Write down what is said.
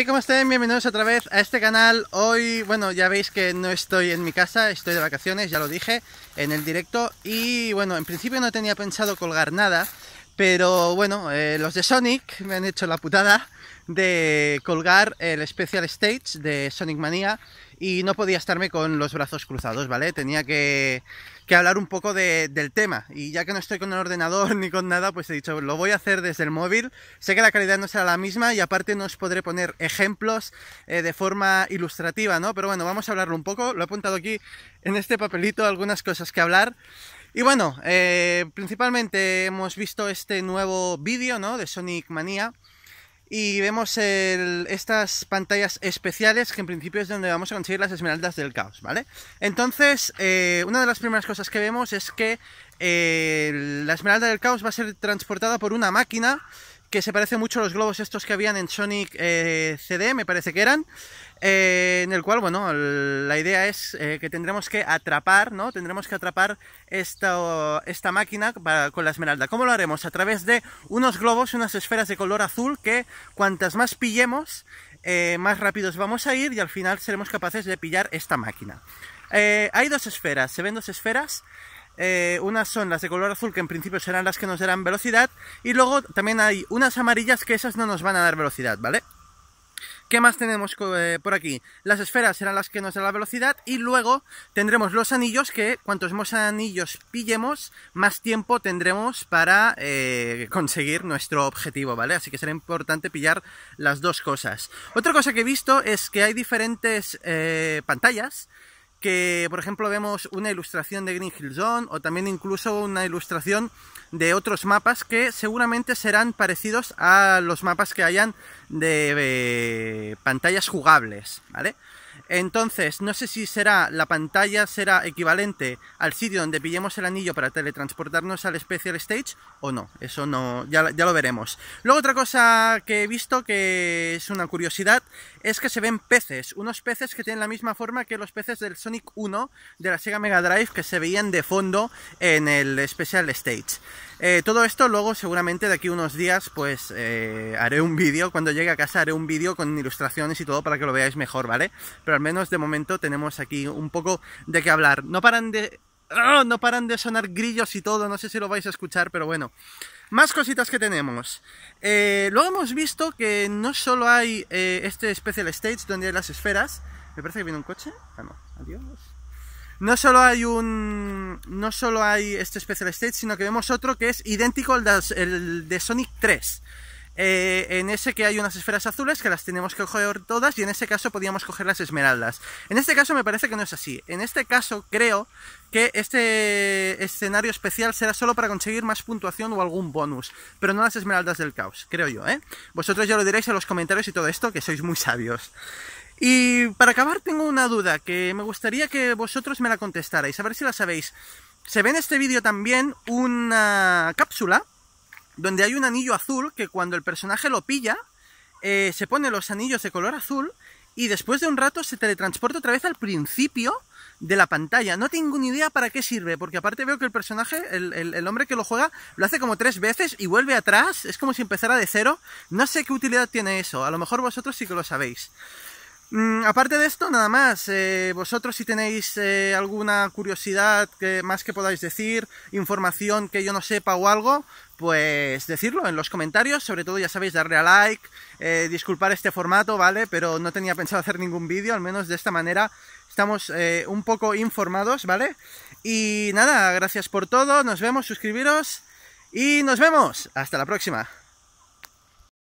¡Hola! ¿cómo estén? Bienvenidos otra vez a este canal. Hoy, bueno, ya veis que no estoy en mi casa, estoy de vacaciones, ya lo dije en el directo. Y bueno, en principio no tenía pensado colgar nada, pero bueno, eh, los de Sonic me han hecho la putada de colgar el Special Stage de Sonic Mania y no podía estarme con los brazos cruzados, ¿vale? Tenía que, hablar un poco del tema y ya que no estoy con el ordenador ni con nada, pues he dicho, lo voy a hacer desde el móvil. Sé que la calidad no será la misma y aparte no os podré poner ejemplos eh, de forma ilustrativa, ¿no? Pero bueno, vamos a hablarlo un poco. Lo he apuntado aquí en este papelito algunas cosas que hablar. Y bueno, eh, principalmente hemos visto este nuevo vídeo ¿no? de Sonic Mania y vemos estas pantallas especiales que en principio es donde vamos a conseguir las esmeraldas del caos, ¿vale? Entonces, eh, una de las primeras cosas que vemos es que eh, la esmeralda del caos va a ser transportada por una máquina que se parece mucho a los globos estos que habían en Sonic eh, CD, me parece que eran, eh, en el cual, bueno, la idea es eh, que tendremos que atrapar, ¿no? Tendremos que atrapar esta, esta máquina con la esmeralda. ¿Cómo lo haremos? A través de unos globos, unas esferas de color azul que cuantas más pillemos, más rápidos vamos a ir y al final seremos capaces de pillar esta máquina. hay dos esferas, se ven dos esferas. Eh, unas son las de color azul, que en principio serán las que nos darán velocidad, y luego también hay unas amarillas que esas no nos van a dar velocidad, ¿vale? ¿Qué más tenemos eh, por aquí? Las esferas serán las que nos darán la velocidad y luego tendremos los anillos que cuantos más anillos pillemos, más tiempo tendremos para eh, conseguir nuestro objetivo, ¿vale? Así que será importante pillar las dos cosas. Otra cosa que he visto es que hay diferentes pantallas que por ejemplo vemos una ilustración de Green Hill Zone o también incluso una ilustración de otros mapas que seguramente serán parecidos a los mapas que hayan de, eh, pantallas jugables, ¿vale? Entonces, no sé si será la pantalla será equivalente al sitio donde pillemos el anillo para teletransportarnos al Special Stage o no. Eso no, ya, lo veremos. Luego otra cosa que he visto que es una curiosidad es que se ven peces, unos peces que tienen la misma forma que los peces del Sonic 1 de la Sega Mega Drive que se veían de fondo en el Special Stage. Eh, todo esto luego seguramente de aquí unos días pues eh, haré un vídeo, cuando llegue a casa haré un vídeo con ilustraciones y todo para que lo veáis mejor, ¿vale? Pero menos de momento tenemos aquí un poco de qué hablar. No paran de... ¡ah! No paran de sonar grillos y todo, no sé si lo vais a escuchar, pero bueno. Más cositas que tenemos. Eh, lo luego hemos visto que no solo hay eh, este Special Stage donde hay las esferas. Me parece que viene un coche. Ah, no. solo hay un. No solo hay este Special Stage, sino que vemos otro que es idéntico al de Sonic 3. Eh, en ese que hay unas esferas azules que las tenemos que coger todas y en ese caso podíamos coger las esmeraldas. En este caso me parece que no es así. En este caso creo que este escenario especial será solo para conseguir más puntuación o algún bonus, pero no las esmeraldas del caos, creo yo, ¿eh? Vosotros ya lo diréis en los comentarios y todo esto, que sois muy sabios. Y para acabar tengo una duda que me gustaría que vosotros me la contestarais, a ver si la sabéis. Se ve en este vídeo también una cápsula donde hay un anillo azul que cuando el personaje lo pilla, eh, se pone los anillos de color azul y después de un rato se teletransporta otra vez al principio de la pantalla. No tengo ni idea para qué sirve, porque aparte veo que el personaje, el, hombre que lo juega, lo hace como tres veces y vuelve atrás, es como si empezara de cero. No sé qué utilidad tiene eso, a lo mejor vosotros sí que lo sabéis. Mm, aparte de esto, nada más. Eh, vosotros si tenéis eh, alguna curiosidad más que podáis decir, información que yo no sepa o algo, pues decirlo en los comentarios. Sobre todo, ya sabéis, darle a like, eh, disculpar este formato, ¿vale? Pero no tenía pensado hacer ningún vídeo, al menos de esta manera estamos un poco informados, ¿vale? Y nada, gracias por todo, nos vemos, suscribiros y nos vemos. Hasta la próxima.